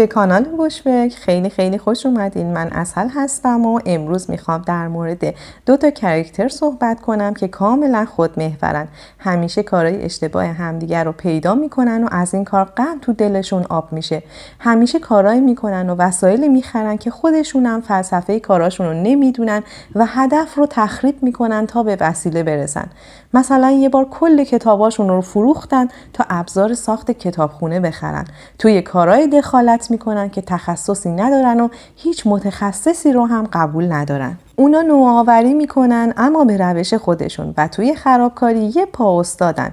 به کانال بوشبک خیلی خیلی خوش اومدین من اصل هستم و امروز میخوام در مورد دو تا کرکتر صحبت کنم که کاملا خود محورن همیشه کارهای اشتباه همدیگر رو پیدا میکنن و از این کار قند تو دلشون آب میشه همیشه کارهایی میکنن و وسایلی میخرن که خودشونم فلسفه کاراشون رو نمیدونن و هدف رو تخریب میکنن تا به وسیله برسن مثلا یه بار کل کتاباشون رو فروختن تا ابزار ساخت کتابخونه بخرن توی کارهای دخالت میکنن که تخصصی ندارن و هیچ متخصصی رو هم قبول ندارن اونا نوآوری میکنن اما به روش خودشون و توی خرابکاری یه پا استادن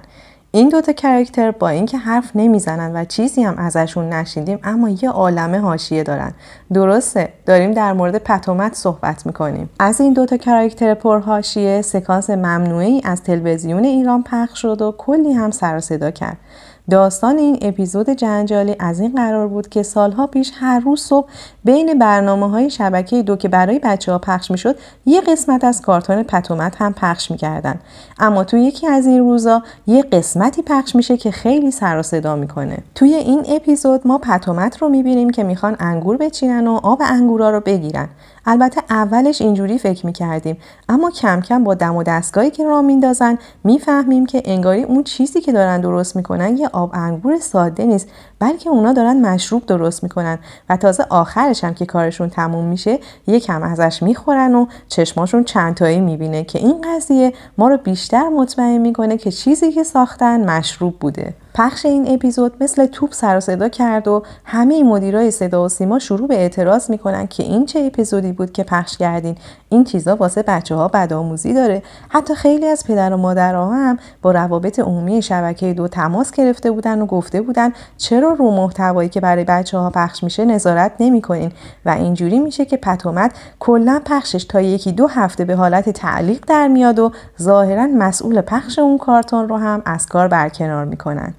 این دوتا کرکتر با اینکه حرف نمیزنن و چیزی هم ازشون نشیدیم اما یه عالمه حاشیه دارن درسته داریم در مورد پتومت صحبت میکنیم از این دوتا کرکتر پرهاشیه سکانس ممنوعی از تلویزیون ایران پخش شد و کلی هم سر صدا کرد داستان این اپیزود جنجالی از این قرار بود که سالها پیش هر روز صبح بین برنامه های شبکه دو که برای بچه ها پخش میشد یه قسمت از کارتون پتومت هم پخش کردن اما تو یکی از این روزا یه قسمتی پخش میشه که خیلی سر و صدا میکنه توی این اپیزود ما پتومت رو میبینیم که میخوان انگور بچینن و آب انگورا رو بگیرن البته اولش اینجوری فکر میکردیم اما کم کم با دم و دستگاهی که را میندازن میفهمیم که انگاری اون چیزی که دارن درست میکنن یه آب انگور ساده نیست بلکه اونا دارن مشروب درست میکنن و تازه آخرش هم که کارشون تموم میشه یکم ازش میخورن و چشماشون چندتایی میبینه که این قضیه ما رو بیشتر مطمئن میکنه که چیزی که ساختن مشروب بوده پخش این اپیزود مثل توپ سر و صدا کرد و همه مدیرای صدا و سیما شروع به اعتراض میکنن که این چه اپیزودی بود که پخش کردین این چیزا واسه بچه ها بدآموزی داره حتی خیلی از پدر و مادرها هم با روابط عمومی شبکه دو تماس گرفته بودن و گفته بودن چرا رو محتوایی که برای بچه ها پخش میشه نظارت نمیکنین و اینجوری میشه که پتومت کلا پخشش تا یکی دو هفته به حالت تعلیق در میاد و ظاهرا مسئول پخش اون کارتون رو هم از کار برکنار میکنن